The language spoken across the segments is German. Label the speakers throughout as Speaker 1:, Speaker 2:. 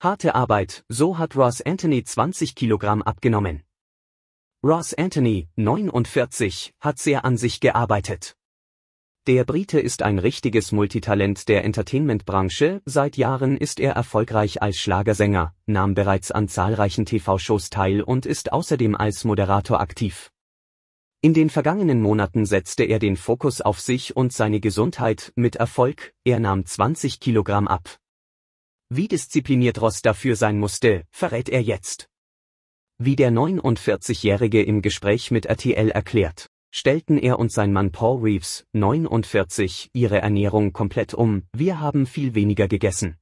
Speaker 1: Harte Arbeit, so hat Ross Anthony 20 Kilogramm abgenommen. Ross Anthony, 49, hat sehr an sich gearbeitet. Der Brite ist ein richtiges Multitalent der Entertainment-Branche, seit Jahren ist er erfolgreich als Schlagersänger, nahm bereits an zahlreichen TV-Shows teil und ist außerdem als Moderator aktiv. In den vergangenen Monaten setzte er den Fokus auf sich und seine Gesundheit mit Erfolg, er nahm 20 Kilogramm ab. Wie diszipliniert Ross dafür sein musste, verrät er jetzt. Wie der 49-Jährige im Gespräch mit RTL erklärt, stellten er und sein Mann Paul Reeves, 49, ihre Ernährung komplett um, wir haben viel weniger gegessen.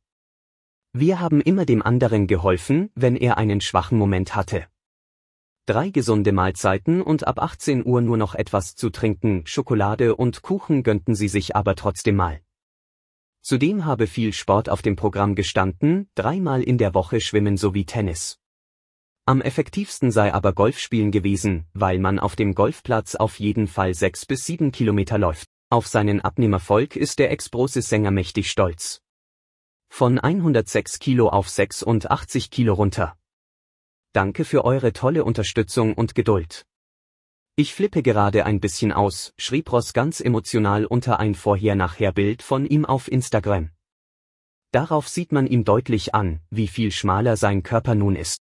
Speaker 1: Wir haben immer dem anderen geholfen, wenn er einen schwachen Moment hatte drei gesunde Mahlzeiten und ab 18 Uhr nur noch etwas zu trinken, Schokolade und Kuchen gönnten sie sich aber trotzdem mal. Zudem habe viel Sport auf dem Programm gestanden, dreimal in der Woche Schwimmen sowie Tennis. Am effektivsten sei aber Golfspielen gewesen, weil man auf dem Golfplatz auf jeden Fall sechs bis sieben Kilometer läuft. Auf seinen Abnehmervolk ist der Ex-Broses-Sänger mächtig stolz. Von 106 Kilo auf 86 Kilo runter. Danke für eure tolle Unterstützung und Geduld. Ich flippe gerade ein bisschen aus, schrieb Ross ganz emotional unter ein Vorher-Nachher-Bild von ihm auf Instagram. Darauf sieht man ihm deutlich an, wie viel schmaler sein Körper nun ist.